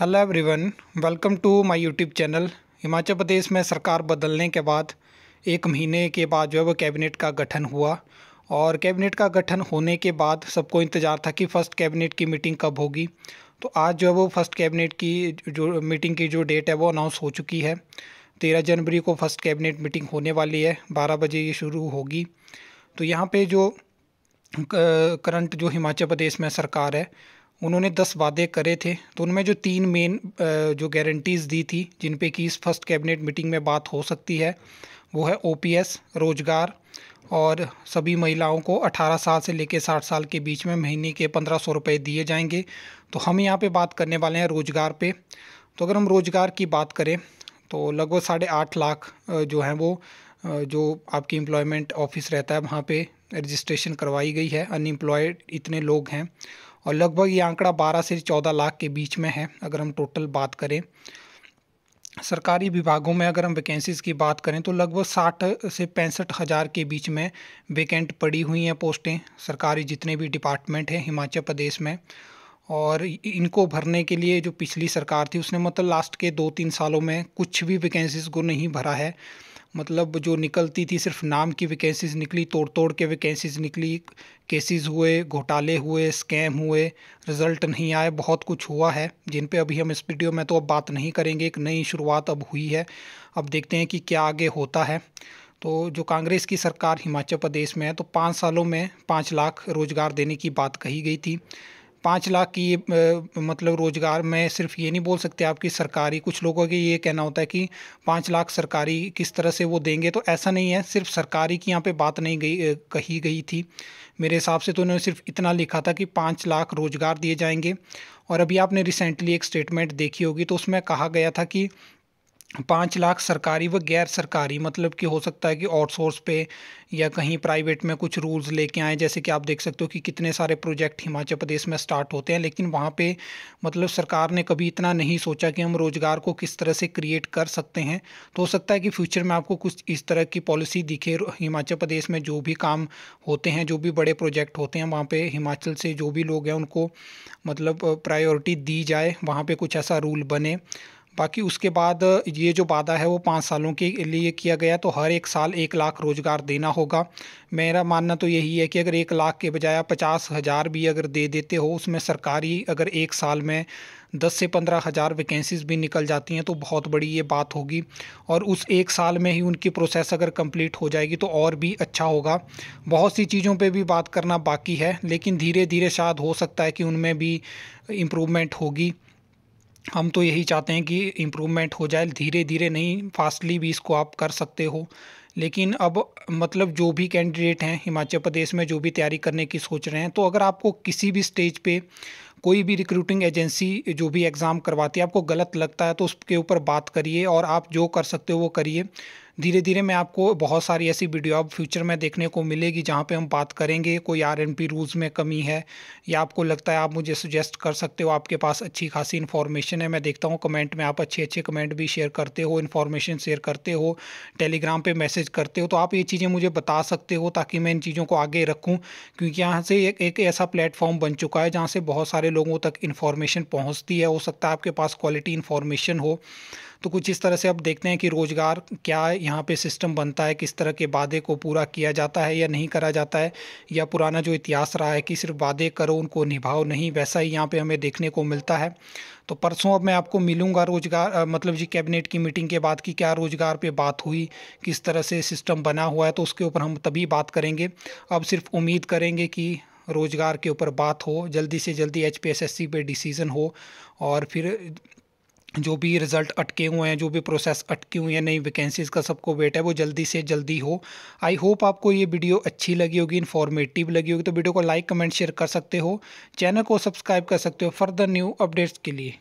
hello everyone welcome to my YouTube channel Himachal Pradesh में सरकार बदलने के बाद एक महीने के बाद जो है वो कैबिनेट का गठन हुआ और कैबिनेट का गठन होने के बाद सबको इंतज़ार था कि फ़र्स्ट कैबिनेट की मीटिंग कब होगी तो आज जो है वो फ़र्स्ट कैबिनेट की जो मीटिंग की जो डेट है वो अनाउंस हो चुकी है तेरह जनवरी को फ़र्स्ट कैबिनेट मीटिंग होने वाली है बारह बजे ये शुरू होगी तो यहाँ पर जो करंट जो हिमाचल प्रदेश में सरकार है उन्होंने दस वादे करे थे तो उनमें जो तीन मेन जो गारंटीज़ दी थी जिन पे कि इस फर्स्ट कैबिनेट मीटिंग में बात हो सकती है वो है ओपीएस रोज़गार और सभी महिलाओं को 18 साल से लेकर 60 साल के बीच में महीने के पंद्रह सौ रुपये दिए जाएंगे तो हम यहाँ पे बात करने वाले हैं रोज़गार पे तो अगर हम रोज़गार की बात करें तो लगभग साढ़े आठ लाख जो हैं वो जो आपकी एम्प्लॉयमेंट ऑफिस रहता है वहाँ पे रजिस्ट्रेशन करवाई गई है अनएम्प्लॉयड इतने लोग हैं और लगभग ये आंकड़ा बारह से चौदह लाख के बीच में है अगर हम टोटल बात करें सरकारी विभागों में अगर हम वैकेंसीज़ की बात करें तो लगभग साठ से पैंसठ हज़ार के बीच में वेकेंट पड़ी हुई हैं पोस्टें सरकारी जितने भी डिपार्टमेंट हैं हिमाचल प्रदेश में और इनको भरने के लिए जो पिछली सरकार थी उसने मतलब लास्ट के दो तीन सालों में कुछ भी वैकेंसीज़ को नहीं भरा है मतलब जो निकलती थी सिर्फ नाम की वैकेंसीज निकली तोड़ तोड़ के वैकेंसीज निकली केसेस हुए घोटाले हुए स्कैम हुए रिजल्ट नहीं आए बहुत कुछ हुआ है जिन पे अभी हम इस वीडियो में तो अब बात नहीं करेंगे एक नई शुरुआत अब हुई है अब देखते हैं कि क्या आगे होता है तो जो कांग्रेस की सरकार हिमाचल प्रदेश में है तो पाँच सालों में पाँच लाख रोज़गार देने की बात कही गई थी पाँच लाख की मतलब रोज़गार मैं सिर्फ ये नहीं बोल सकते आपकी सरकारी कुछ लोगों के ये कहना होता है कि पाँच लाख सरकारी किस तरह से वो देंगे तो ऐसा नहीं है सिर्फ सरकारी की यहाँ पे बात नहीं गई कही गई थी मेरे हिसाब से तो उन्होंने सिर्फ इतना लिखा था कि पाँच लाख रोज़गार दिए जाएंगे और अभी आपने रिसेंटली एक स्टेटमेंट देखी होगी तो उसमें कहा गया था कि पाँच लाख सरकारी व गैर सरकारी मतलब कि हो सकता है कि आउटसोर्स पे या कहीं प्राइवेट में कुछ रूल्स लेके आए जैसे कि आप देख सकते हो कि कितने सारे प्रोजेक्ट हिमाचल प्रदेश में स्टार्ट होते हैं लेकिन वहाँ पे मतलब सरकार ने कभी इतना नहीं सोचा कि हम रोज़गार को किस तरह से क्रिएट कर सकते हैं तो हो सकता है कि फ्यूचर में आपको कुछ इस तरह की पॉलिसी दिखे हिमाचल प्रदेश में जो भी काम होते हैं जो भी बड़े प्रोजेक्ट होते हैं वहाँ पर हिमाचल से जो भी लोग हैं उनको मतलब प्रायोरिटी दी जाए वहाँ पर कुछ ऐसा रूल बने बाकी उसके बाद ये जो वादा है वो पाँच सालों के लिए किया गया तो हर एक साल एक लाख रोज़गार देना होगा मेरा मानना तो यही है कि अगर एक लाख के बजाय पचास हज़ार भी अगर दे देते हो उसमें सरकारी अगर एक साल में दस से पंद्रह हज़ार वैकेंसीज भी निकल जाती हैं तो बहुत बड़ी ये बात होगी और उस एक साल में ही उनकी प्रोसेस अगर कंप्लीट हो जाएगी तो और भी अच्छा होगा बहुत सी चीज़ों पे भी बात करना बाकी है लेकिन धीरे धीरे शायद हो सकता है कि उनमें भी इम्प्रूवमेंट होगी हम तो यही चाहते हैं कि इम्प्रूवमेंट हो जाए धीरे धीरे नहीं फास्टली भी इसको आप कर सकते हो लेकिन अब मतलब जो भी कैंडिडेट हैं हिमाचल प्रदेश में जो भी तैयारी करने की सोच रहे हैं तो अगर आपको किसी भी स्टेज पे कोई भी रिक्रूटिंग एजेंसी जो भी एग्ज़ाम करवाती है आपको गलत लगता है तो उसके ऊपर बात करिए और आप जो कर सकते हो वो करिए धीरे धीरे मैं आपको बहुत सारी ऐसी वीडियो आप फ्यूचर में देखने को मिलेगी जहाँ पे हम बात करेंगे कोई आर एन पी रूल्स में कमी है या आपको लगता है आप मुझे सुजेस्ट कर सकते हो आपके पास अच्छी खासी इन्फॉर्मेशन है मैं देखता हूँ कमेंट में आप अच्छे अच्छे कमेंट भी शेयर करते हो इन्फॉर्मेशन शेयर करते हो टेलीग्राम पर मैसेज करते हो तो आप ये चीज़ें मुझे बता सकते हो ताकि मैं इन चीज़ों को आगे रखूँ क्योंकि यहाँ से एक एक ऐसा प्लेटफॉर्म बन चुका है जहाँ से बहुत सारे लोगों तक इन्फॉर्मेशन पहुँचती है हो सकता है आपके पास क्वालिटी इन्फॉर्मेशन हो तो कुछ इस तरह से अब देखते हैं कि रोज़गार क्या यहाँ पे सिस्टम बनता है किस तरह के वादे को पूरा किया जाता है या नहीं करा जाता है या पुराना जो इतिहास रहा है कि सिर्फ वादे करो उनको निभाओ नहीं वैसा ही यहाँ पर हमें देखने को मिलता है तो परसों अब मैं आपको मिलूंगा रोज़गार मतलब जी कैबिनेट की मीटिंग के बाद कि क्या रोज़गार पे बात हुई किस तरह से सिस्टम बना हुआ है तो उसके ऊपर हम तभी बात करेंगे अब सिर्फ उम्मीद करेंगे कि रोज़गार के ऊपर बात हो जल्दी से जल्दी एच पे डिसीज़न हो और फिर जो भी रिज़ल्ट अटके हुए हैं जो भी प्रोसेस अटकी हुई है नई वैकेंसीज़ का सबको वेट है वो जल्दी से जल्दी हो आई होप आपको ये वीडियो अच्छी लगी होगी इन्फॉर्मेटिव लगी होगी तो वीडियो को लाइक कमेंट शेयर कर सकते हो चैनल को सब्सक्राइब कर सकते हो फर्दर न्यू अपडेट्स के लिए